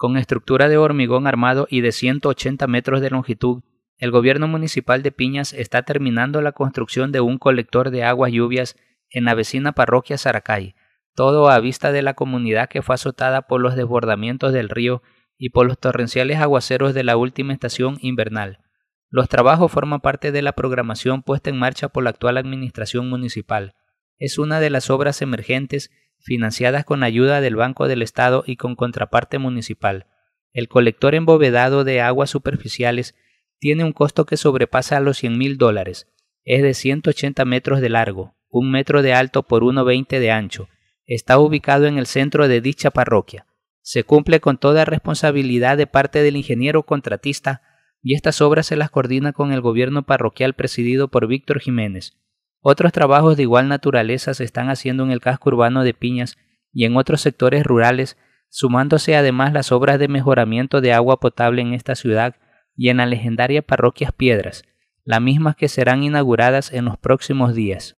con estructura de hormigón armado y de 180 metros de longitud, el gobierno municipal de Piñas está terminando la construcción de un colector de aguas lluvias en la vecina parroquia Saracay, todo a vista de la comunidad que fue azotada por los desbordamientos del río y por los torrenciales aguaceros de la última estación invernal. Los trabajos forman parte de la programación puesta en marcha por la actual administración municipal. Es una de las obras emergentes financiadas con ayuda del Banco del Estado y con contraparte municipal. El colector embovedado de aguas superficiales tiene un costo que sobrepasa los cien mil dólares, es de 180 metros de largo, un metro de alto por uno veinte de ancho. Está ubicado en el centro de dicha parroquia. Se cumple con toda responsabilidad de parte del ingeniero contratista y estas obras se las coordina con el gobierno parroquial presidido por Víctor Jiménez, otros trabajos de igual naturaleza se están haciendo en el casco urbano de Piñas y en otros sectores rurales, sumándose además las obras de mejoramiento de agua potable en esta ciudad y en la legendaria parroquia Piedras, las mismas que serán inauguradas en los próximos días.